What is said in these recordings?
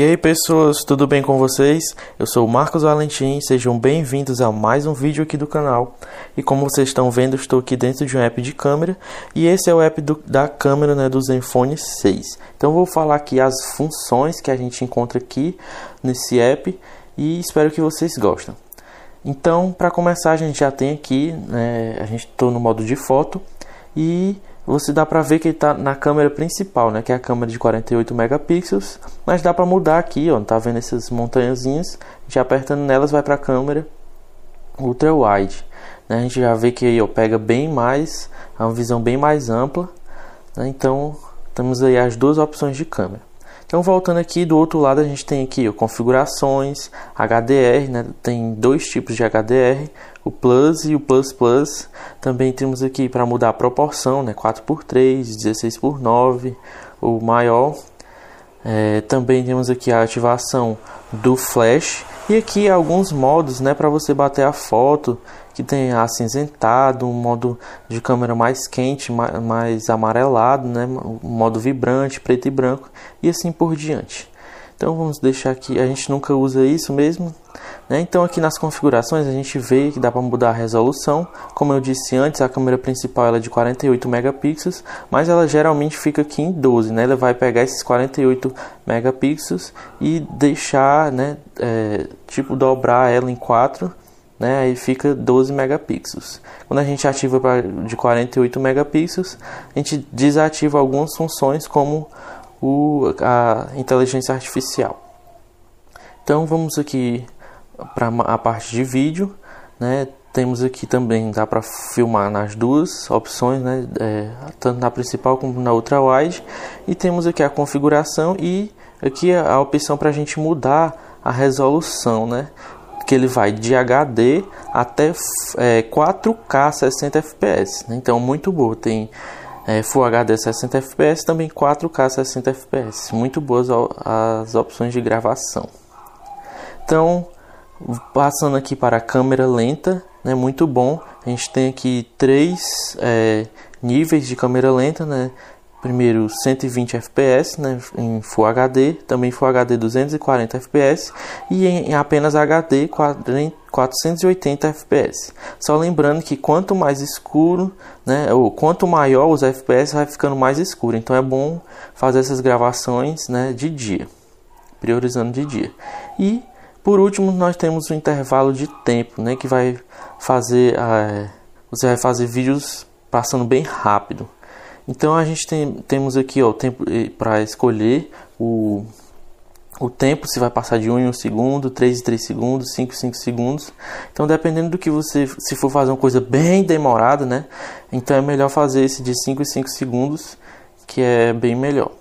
E aí pessoas, tudo bem com vocês? Eu sou Marcos Valentim, sejam bem-vindos a mais um vídeo aqui do canal. E como vocês estão vendo, estou aqui dentro de um app de câmera e esse é o app do, da câmera né, do Zenfone 6. Então vou falar aqui as funções que a gente encontra aqui nesse app e espero que vocês gostem. Então, para começar, a gente já tem aqui, né, a gente estou no modo de foto e você dá para ver que ele tá na câmera principal, né, que é a câmera de 48 megapixels, mas dá para mudar aqui, ó, tá vendo essas montanhazinhas? gente apertando nelas vai para a câmera ultra wide. Né? A gente já vê que aí, ó, pega bem mais, é uma visão bem mais ampla. Né? Então, temos aí as duas opções de câmera. Então, voltando aqui do outro lado, a gente tem aqui ó, configurações, HDR, né? tem dois tipos de HDR, o Plus e o Plus Plus. Também temos aqui para mudar a proporção, né? 4x3, 16x9, o maior é, também temos aqui a ativação do flash e aqui alguns modos né, para você bater a foto que tem acinzentado, um modo de câmera mais quente, mais amarelado, né, um modo vibrante, preto e branco e assim por diante. Então vamos deixar aqui, a gente nunca usa isso mesmo. Né? Então aqui nas configurações a gente vê que dá para mudar a resolução. Como eu disse antes, a câmera principal ela é de 48 megapixels, mas ela geralmente fica aqui em 12. Né? Ela vai pegar esses 48 megapixels e deixar, né, é, tipo dobrar ela em 4 né? Aí fica 12 megapixels. Quando a gente ativa pra, de 48 megapixels, a gente desativa algumas funções como o, a inteligência artificial. Então vamos aqui para a parte de vídeo, né? Temos aqui também dá para filmar nas duas opções, né? É, tanto na principal como na outra wide. E temos aqui a configuração e aqui a, a opção para a gente mudar a resolução, né? Que ele vai de HD até é, 4K 60 fps. Né? Então muito boa. Tem é, Full HD 60 fps, também 4K 60 fps. Muito boas as opções de gravação. Então, passando aqui para a câmera lenta, né, muito bom. A gente tem aqui três é, níveis de câmera lenta, né, primeiro 120 fps né, em Full HD, também Full HD 240 fps e em, apenas HD 480 fps. Só lembrando que quanto mais escuro, né, ou quanto maior os fps, vai ficando mais escuro. Então é bom fazer essas gravações né, de dia, priorizando de dia. E por último nós temos o intervalo de tempo, né, que vai fazer, eh, você vai fazer vídeos passando bem rápido. Então a gente tem, temos aqui ó, o tempo eh, para escolher o, o tempo, se vai passar de 1 em 1 segundo, 3 em 3 segundos, 5 em 5 segundos. Então dependendo do que você, se for fazer uma coisa bem demorada, né? Então é melhor fazer esse de 5 em 5 segundos, que é bem melhor.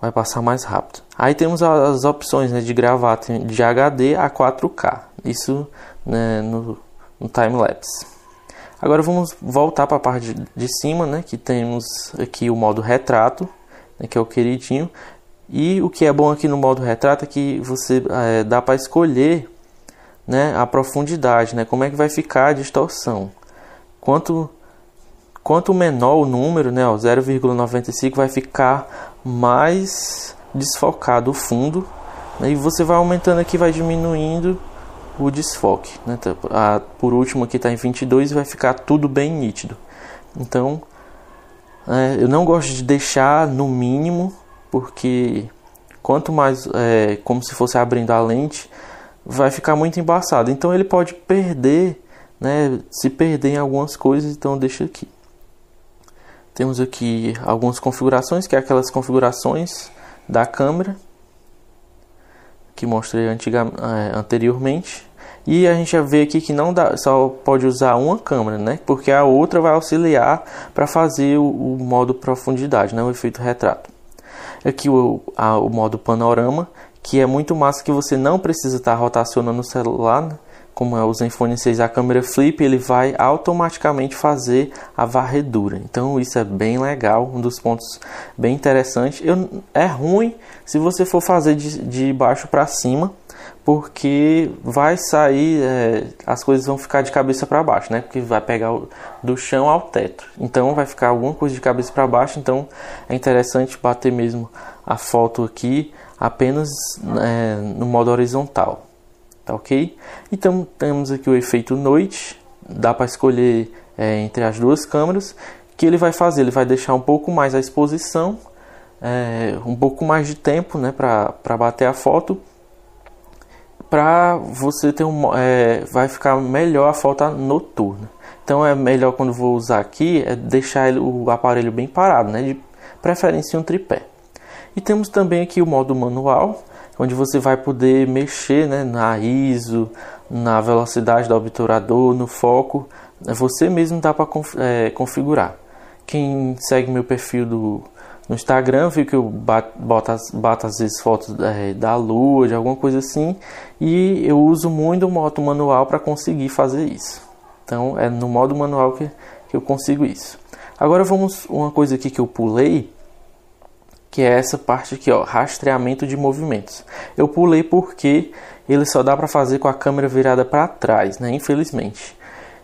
Vai passar mais rápido. Aí temos as opções né, de gravar de HD a 4K. Isso né, no, no time-lapse. Agora vamos voltar para a parte de cima, né, que temos aqui o modo retrato, né, que é o queridinho. E o que é bom aqui no modo retrato é que você é, dá para escolher né, a profundidade, né, como é que vai ficar a distorção. Quanto, quanto menor o número, né, 0,95 vai ficar mais desfocado o fundo. Né, e você vai aumentando aqui, vai diminuindo o desfoque. Né? Tá? A, por último, aqui está em 22 e vai ficar tudo bem nítido. Então, é, eu não gosto de deixar no mínimo, porque quanto mais, é, como se fosse abrindo a lente, vai ficar muito embaçado. Então, ele pode perder, né, se perder em algumas coisas, então deixa aqui. Temos aqui algumas configurações, que é aquelas configurações da câmera que mostrei é, anteriormente. E a gente já vê aqui que não dá, só pode usar uma câmera, né? Porque a outra vai auxiliar para fazer o, o, modo profundidade, né? o efeito retrato. Aqui o, a, o modo panorama, que é muito massa que você não precisa estar tá rotacionando o celular, né? como é o Zenfone 6, a câmera flip, ele vai automaticamente fazer a varredura. Então isso é bem legal, um dos pontos bem interessantes. Eu, é ruim se você for fazer de, de baixo para cima, porque vai sair, é, as coisas vão ficar de cabeça para baixo, né? Porque vai pegar do chão ao teto. Então vai ficar alguma coisa de cabeça para baixo. Então é interessante bater mesmo a foto aqui apenas é, no modo horizontal, tá ok? Então temos aqui o efeito noite. Dá para escolher é, entre as duas câmeras. Que ele vai fazer? Ele vai deixar um pouco mais a exposição, é, um pouco mais de tempo, né, para bater a foto para você ter um é, vai ficar melhor a falta noturna. Então é melhor quando vou usar aqui é deixar o aparelho bem parado, né? De preferência um tripé. E temos também aqui o modo manual, onde você vai poder mexer, né, na ISO, na velocidade do obturador, no foco, você mesmo dá para é, configurar. Quem segue meu perfil do no Instagram, vi que eu boto, bato às vezes fotos da, é, da lua, de alguma coisa assim, e eu uso muito o modo manual para conseguir fazer isso. Então é no modo manual que, que eu consigo isso. Agora vamos uma coisa aqui que eu pulei, que é essa parte aqui, ó, rastreamento de movimentos. Eu pulei porque ele só dá para fazer com a câmera virada para trás, né? Infelizmente.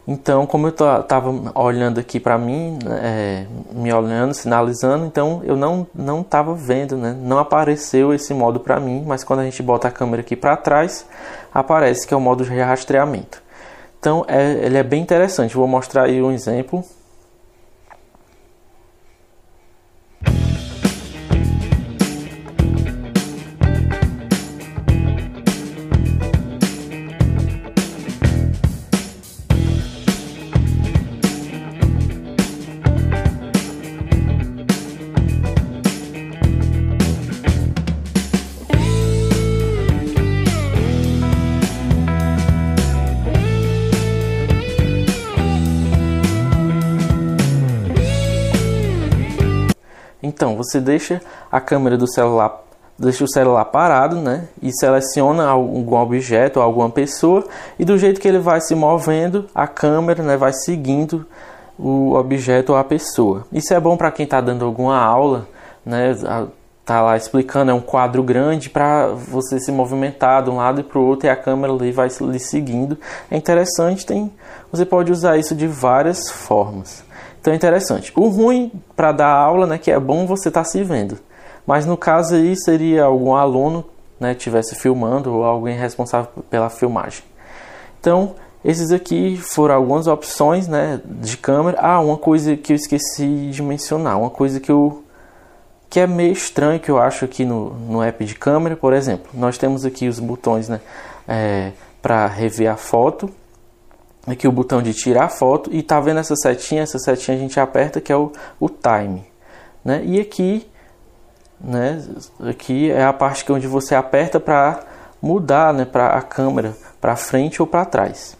Então, como eu estava olhando aqui para mim, né, é, me olhando, sinalizando, então eu não não estava vendo, né? Não apareceu esse modo para mim, mas quando a gente bota a câmera aqui para trás, aparece que é o modo de rastreamento. Então, é, ele é bem interessante. Vou mostrar aí um exemplo. Então, você deixa a câmera do celular, deixa o celular parado, né? E seleciona algum objeto, alguma pessoa, e do jeito que ele vai se movendo, a câmera, né, vai seguindo o objeto ou a pessoa. Isso é bom para quem está dando alguma aula, né? Tá lá explicando, é um quadro grande para você se movimentar de um lado e para o outro e a câmera ali vai lhe seguindo. É interessante, tem, você pode usar isso de várias formas. Então é interessante. O ruim para dar aula, né, que é bom você estar tá se vendo. Mas no caso aí seria algum aluno, né, tivesse filmando ou alguém responsável pela filmagem. Então, esses aqui foram algumas opções, né, de câmera. Ah, uma coisa que eu esqueci de mencionar, uma coisa que eu que é meio estranho que eu acho aqui no, no app de câmera, por exemplo, nós temos aqui os botões, né, é, para rever a foto aqui é o botão de tirar foto e tá vendo essa setinha, essa setinha a gente aperta que é o, o time, né? E aqui, né, aqui é a parte que é onde você aperta para mudar, né, para a câmera para frente ou para trás.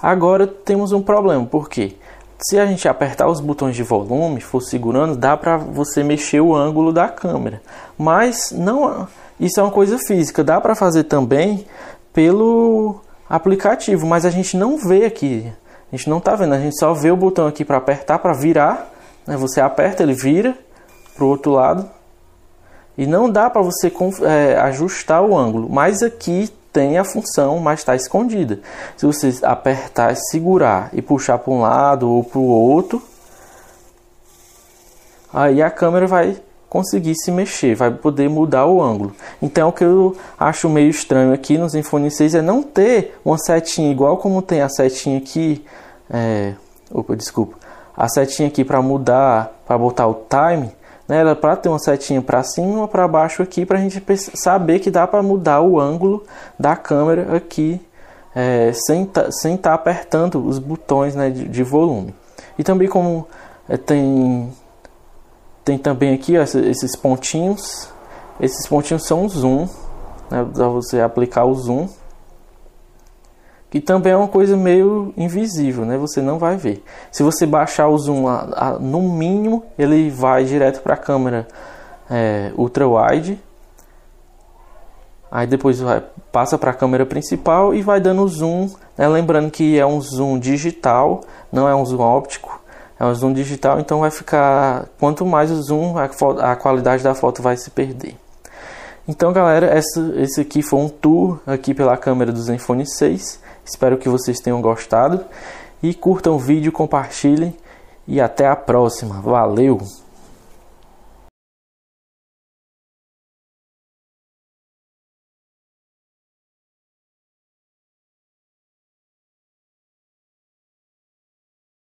Agora temos um problema, porque se a gente apertar os botões de volume, for segurando, dá para você mexer o ângulo da câmera, mas não isso é uma coisa física, dá para fazer também pelo aplicativo, mas a gente não vê aqui. A gente não está vendo, a gente só vê o botão aqui para apertar, para virar. Né? Você aperta, ele vira para o outro lado. E não dá para você é, ajustar o ângulo, mas aqui tem a função, mas está escondida. Se você apertar, segurar e puxar para um lado ou para o outro, aí a câmera vai conseguir se mexer, vai poder mudar o ângulo. Então o que eu acho meio estranho aqui no Zenfone 6 é não ter uma setinha igual como tem a setinha aqui, é, opa, desculpa, a setinha aqui para mudar, para botar o time, né, era é para ter uma setinha para cima ou para baixo aqui para a gente saber que dá para mudar o ângulo da câmera aqui é, sem sem estar tá apertando os botões né, de, de volume. E também como é, tem tem também aqui ó, esses pontinhos. Esses pontinhos são o zoom, né, para você aplicar o zoom. Que também é uma coisa meio invisível, né? Você não vai ver. Se você baixar o zoom a, a, no mínimo, ele vai direto para a câmera é, ultra wide. Aí depois vai, passa para a câmera principal e vai dando zoom. Né? Lembrando que é um zoom digital, não é um zoom óptico é um zoom digital, então vai ficar quanto mais o zoom, a, a qualidade da foto vai se perder. Então, galera, essa, esse aqui foi um tour aqui pela câmera do Zenfone 6. Espero que vocês tenham gostado e curtam o vídeo, compartilhem e até a próxima. Valeu.